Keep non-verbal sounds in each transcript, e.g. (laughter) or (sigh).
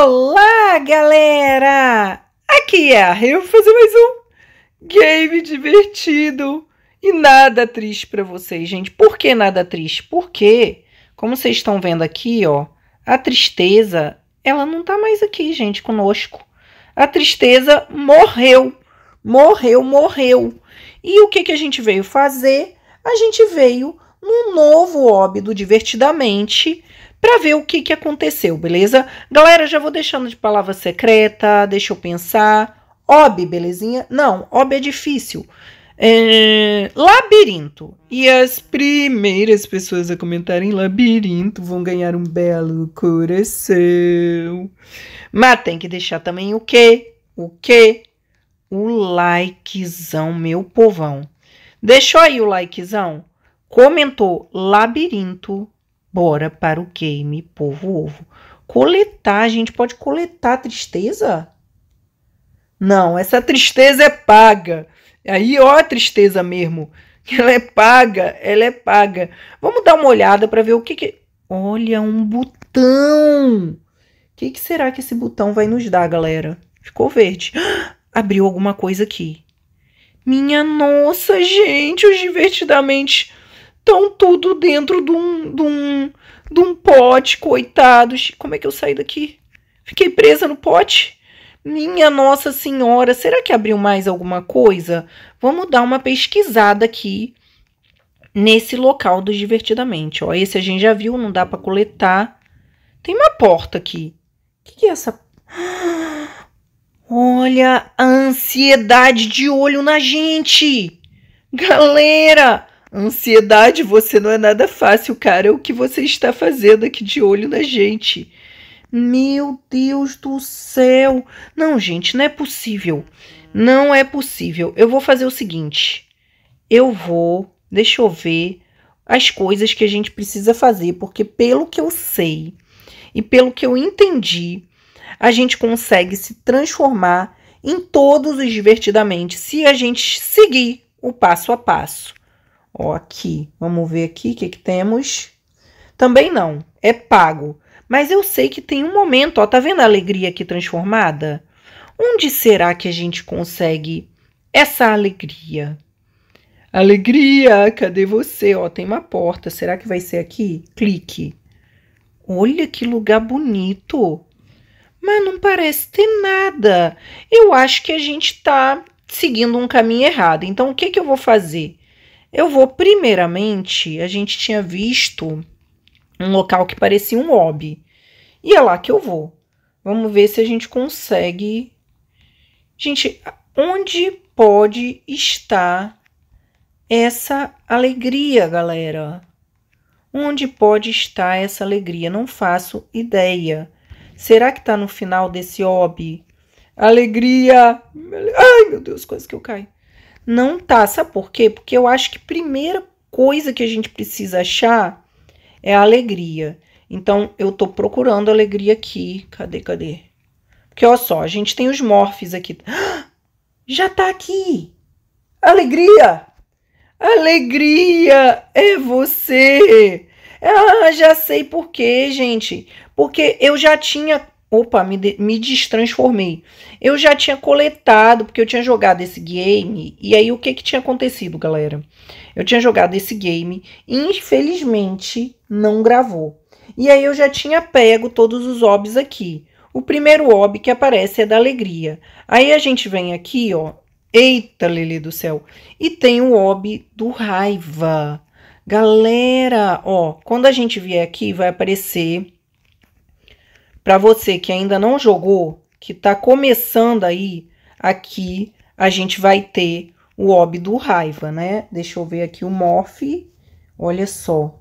Olá, galera! Aqui é a Rio fazer mais um game divertido e nada triste para vocês, gente. Por que nada triste? Porque, como vocês estão vendo aqui, ó, a tristeza, ela não tá mais aqui, gente, conosco. A tristeza morreu, morreu, morreu. E o que, que a gente veio fazer? A gente veio num novo do Divertidamente para ver o que, que aconteceu, beleza? Galera, já vou deixando de palavra secreta, deixa eu pensar. OB, belezinha? Não, OB é difícil. É, labirinto. E as primeiras pessoas a comentarem labirinto vão ganhar um belo coração. Mas tem que deixar também o quê? O quê? O likezão, meu povão. Deixou aí o likezão? Comentou labirinto bora para o game Povo Ovo. Coletar, a gente pode coletar a tristeza? Não, essa tristeza é paga. Aí, ó, a tristeza mesmo. Ela é paga, ela é paga. Vamos dar uma olhada para ver o que que... Olha, um botão! O que, que será que esse botão vai nos dar, galera? Ficou verde. (gasps) abriu alguma coisa aqui. Minha nossa, gente, os divertidamente estão tudo dentro de um, de, um, de um pote, coitados. Como é que eu saí daqui? Fiquei presa no pote? Minha Nossa Senhora, será que abriu mais alguma coisa? Vamos dar uma pesquisada aqui nesse local do Divertidamente. Ó, esse a gente já viu, não dá para coletar. Tem uma porta aqui. O que, que é essa? Olha a ansiedade de olho na gente! Galera, Ansiedade, você não é nada fácil, cara. É o que você está fazendo aqui de olho na gente. Meu Deus do céu! Não, gente, não é possível. Não é possível. Eu vou fazer o seguinte. Eu vou, deixa eu ver as coisas que a gente precisa fazer, porque pelo que eu sei e pelo que eu entendi, a gente consegue se transformar em todos os divertidamente se a gente seguir o passo a passo. Ó, aqui. Vamos ver aqui o que, que temos. Também não. É pago. Mas eu sei que tem um momento, ó, tá vendo a alegria aqui transformada? Onde será que a gente consegue essa alegria? Alegria, cadê você? Ó, tem uma porta. Será que vai ser aqui? Clique. Olha que lugar bonito. Mas não parece ter nada. Eu acho que a gente tá seguindo um caminho errado. Então, o que, que eu vou fazer? Eu vou, primeiramente, a gente tinha visto um local que parecia um hobby. E é lá que eu vou. Vamos ver se a gente consegue. Gente, onde pode estar essa alegria, galera? Onde pode estar essa alegria? Não faço ideia. Será que tá no final desse hobby? Alegria! Ai, meu Deus, quase que eu caio. Não tá, sabe por quê? Porque eu acho que a primeira coisa que a gente precisa achar é a alegria. Então, eu tô procurando alegria aqui. Cadê, cadê? Porque, olha só, a gente tem os morfes aqui. (gasps) já tá aqui! Alegria! Alegria é você! Ah, já sei por quê, gente. Porque eu já tinha Opa, me, me destransformei. Eu já tinha coletado, porque eu tinha jogado esse game. E aí, o que, que tinha acontecido, galera? Eu tinha jogado esse game e, infelizmente, não gravou. E aí, eu já tinha pego todos os obs aqui. O primeiro ob que aparece é da alegria. Aí, a gente vem aqui, ó. Eita, Lelê do céu. E tem o ob do raiva. Galera, ó, quando a gente vier aqui, vai aparecer para você que ainda não jogou, que está começando aí, aqui a gente vai ter o do raiva, né? Deixa eu ver aqui o morph. Olha só.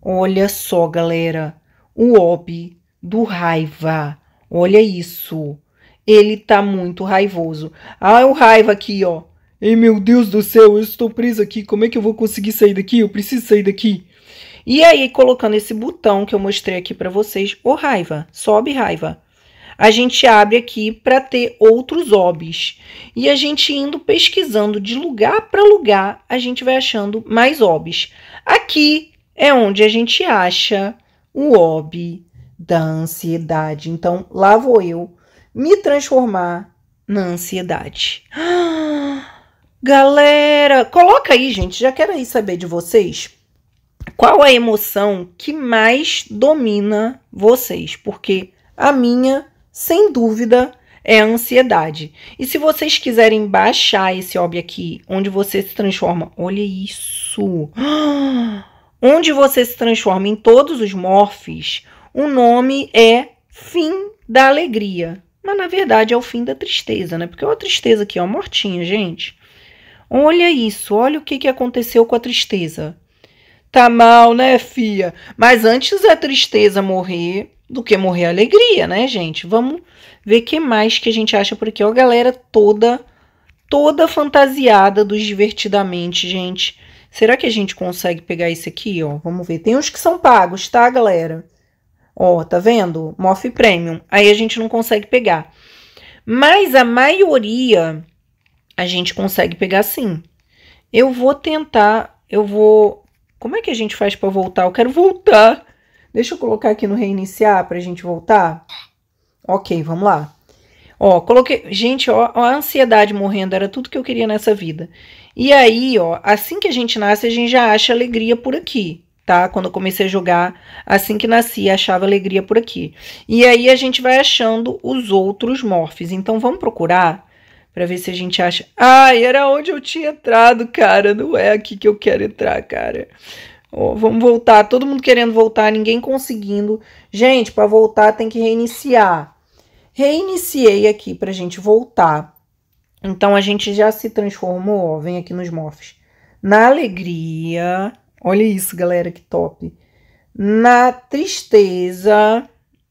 Olha só, galera. O ob do raiva. Olha isso. Ele tá muito raivoso. Ah, o raiva aqui, ó. Ei, meu Deus do céu, eu estou preso aqui. Como é que eu vou conseguir sair daqui? Eu preciso sair daqui. E aí, colocando esse botão que eu mostrei aqui para vocês, o raiva, sobe raiva. A gente abre aqui para ter outros OBs. E a gente indo pesquisando de lugar para lugar, a gente vai achando mais OBs. Aqui é onde a gente acha o OB da ansiedade. Então, lá vou eu me transformar na ansiedade. (gasps) galera, coloca aí, gente. Já quero aí saber de vocês. Qual a emoção que mais domina vocês? Porque a minha, sem dúvida, é a ansiedade. E se vocês quiserem baixar esse hobby aqui, onde você se transforma, olha isso! (gasps) Onde você se transforma em todos os morfes, o nome é Fim da Alegria. Mas na verdade é o fim da tristeza, né? Porque a é uma tristeza aqui, ó, é mortinha, gente. Olha isso, olha o que, que aconteceu com a tristeza. Tá mal, né, fia? Mas antes a tristeza morrer do que morrer a alegria, né, gente? Vamos ver que mais que a gente acha por aqui. Ó, galera toda, toda fantasiada dos divertidamente, gente. Será que a gente consegue pegar isso aqui, ó? Vamos ver. Tem uns que são pagos, tá, galera? Ó, tá vendo? Moff Premium. Aí a gente não consegue pegar. Mas a maioria a gente consegue pegar sim. Eu vou tentar, eu vou como é que a gente faz para voltar? Eu quero voltar. Deixa eu colocar aqui no reiniciar para a gente voltar. Ok, vamos lá. Ó, coloquei. Gente, ó, a ansiedade morrendo era tudo que eu queria nessa vida. E aí, ó, assim que a gente nasce, a gente já acha alegria por aqui, tá? Quando eu comecei a jogar, assim que nasci, achava alegria por aqui. E aí a gente vai achando os outros morfes. Então vamos procurar para ver se a gente acha. Ah, era onde eu tinha entrado, cara. Não é aqui que eu quero entrar, cara. Oh, vamos voltar. Todo mundo querendo voltar, ninguém conseguindo. Gente, para voltar tem que reiniciar. Reiniciei aqui pra gente voltar. Então a gente já se transformou, ó, vem aqui nos morfs. Na alegria, olha isso, galera, que top. Na tristeza,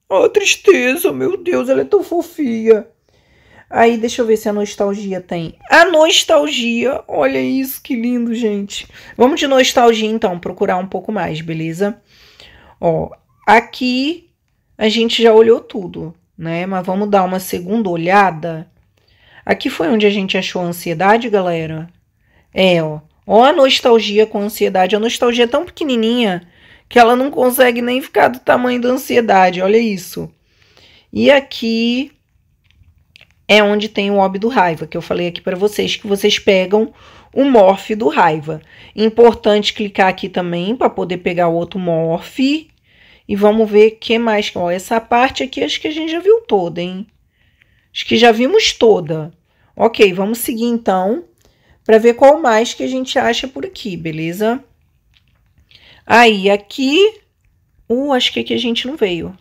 ó, oh, tristeza, meu Deus, ela é tão fofinha. Aí deixa eu ver se a nostalgia tem. A nostalgia, olha isso que lindo, gente. Vamos de nostalgia então, procurar um pouco mais, beleza? Ó, aqui a gente já olhou tudo, né? Mas vamos dar uma segunda olhada. Aqui foi onde a gente achou a ansiedade, galera. É, ó. Ó a nostalgia com a ansiedade. A nostalgia é tão pequenininha que ela não consegue nem ficar do tamanho da ansiedade. Olha isso. E aqui é onde tem o óbito raiva, que eu falei aqui para vocês, que vocês pegam o morfe do raiva. Importante clicar aqui também para poder pegar o outro morfe. E vamos ver o que mais. Ó, essa parte aqui acho que a gente já viu toda, hein? Acho que já vimos toda. Ok, vamos seguir então para ver qual mais que a gente acha por aqui, beleza? Aí, aqui... Uh, acho que aqui a gente não veio.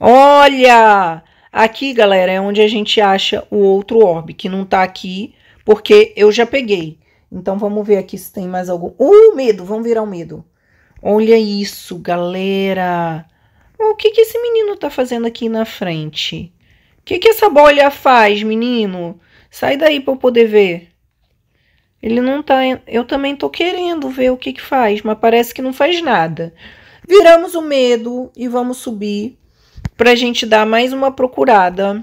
Olha! Aqui, galera, é onde a gente acha o outro orbe, que não tá aqui, porque eu já peguei. Então, vamos ver aqui se tem mais algum. Uh, medo! Vamos virar o um medo. Olha isso, galera! O que, que esse menino tá fazendo aqui na frente? O que, que essa bolha faz, menino? Sai daí para eu poder ver. Ele não tá. Eu também tô querendo ver o que, que faz, mas parece que não faz nada. Viramos o medo e vamos subir para a gente dar mais uma procurada.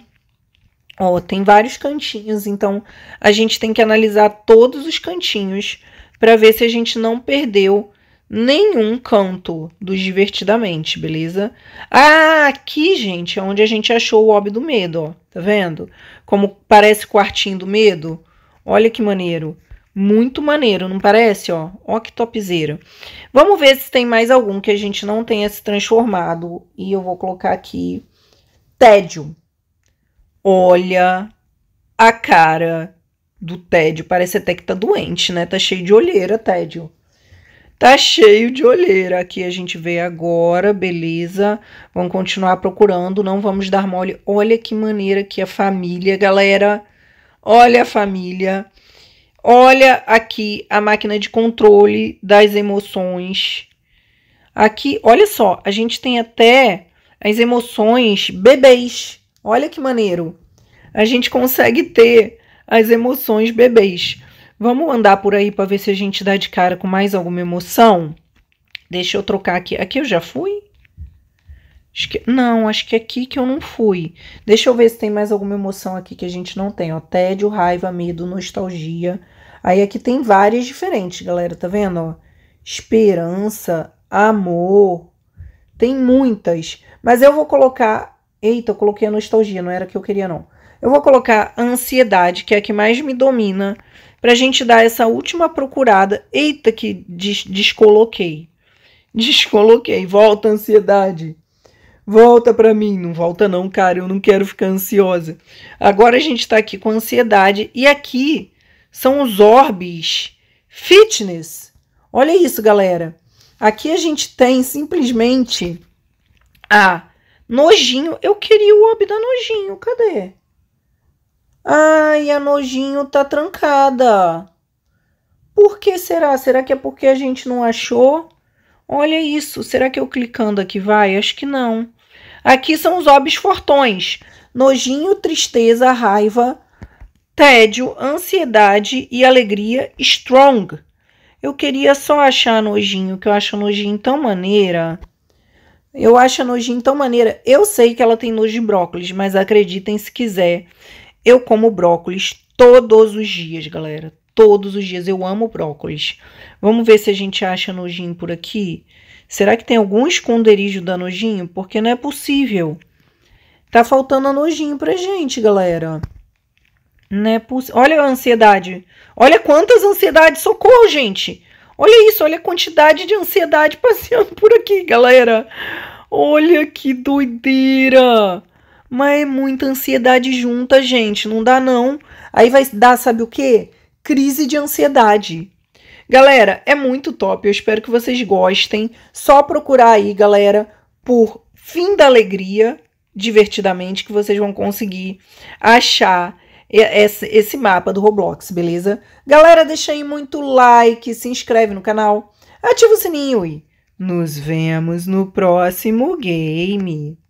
Ó, tem vários cantinhos, então a gente tem que analisar todos os cantinhos para ver se a gente não perdeu nenhum canto do divertidamente, beleza? Ah, aqui, gente, é onde a gente achou o óbvio do medo, ó. Tá vendo? Como parece o quartinho do medo. Olha que maneiro. Muito maneiro, não parece? Ó, ó que topzeira. Vamos ver se tem mais algum que a gente não tenha se transformado. E eu vou colocar aqui tédio. Olha a cara do tédio. Parece até que tá doente, né? Tá cheio de olheira, tédio. Tá cheio de olheira. Aqui a gente vê agora, beleza. Vamos continuar procurando, não vamos dar mole. Olha que maneira que a família, galera. Olha a família Olha aqui a máquina de controle das emoções. Aqui, olha só, a gente tem até as emoções bebês. Olha que maneiro. A gente consegue ter as emoções bebês. Vamos andar por aí para ver se a gente dá de cara com mais alguma emoção? Deixa eu trocar aqui. Aqui eu já fui? Acho que, não, acho que é aqui que eu não fui. Deixa eu ver se tem mais alguma emoção aqui que a gente não tem. Ó, tédio, raiva, medo, nostalgia. Aí aqui tem várias diferentes, galera. Tá vendo? Ó, esperança, amor. Tem muitas. Mas eu vou colocar. Eita, eu coloquei a nostalgia, não era que eu queria, não. Eu vou colocar a ansiedade, que é a que mais me domina, pra gente dar essa última procurada. Eita, que des descoloquei. Descoloquei. Volta a ansiedade. Volta para mim. Não volta não, cara. Eu não quero ficar ansiosa. Agora a gente está aqui com ansiedade. E aqui são os orbes fitness. Olha isso, galera. Aqui a gente tem simplesmente a nojinho. Eu queria o orbe da nojinho. Cadê? Ai, a nojinho tá trancada. Por que será? Será que é porque a gente não achou? Olha isso. Será que eu clicando aqui vai? Acho que não. Aqui são os hobbies fortões: nojinho, tristeza, raiva, tédio, ansiedade e alegria. Strong. Eu queria só achar nojinho, que eu acho nojinho tão maneira. Eu acho a nojinho tão maneira. Eu sei que ela tem nojo de brócolis, mas acreditem se quiser. Eu como brócolis todos os dias, galera. Todos os dias. Eu amo brócolis. Vamos ver se a gente acha nojinho por aqui. Será que tem algum esconderijo da Nojinho? Porque não é possível. Tá faltando a Nojinho pra gente, galera. Não é possível. Olha a ansiedade. Olha quantas ansiedades. Socorro, gente. Olha isso. Olha a quantidade de ansiedade (laughs) passeando por aqui, galera. Olha que doideira. Mas é muita ansiedade junta, gente. Não dá, não. Aí vai dar, sabe o quê? Crise de ansiedade. Galera, é muito top, eu espero que vocês gostem. Só procurar aí, galera, por Fim da Alegria, divertidamente, que vocês vão conseguir achar esse, esse mapa do Roblox, beleza? Galera, deixa aí muito like, se inscreve no canal, ativa o sininho e nos vemos no próximo game.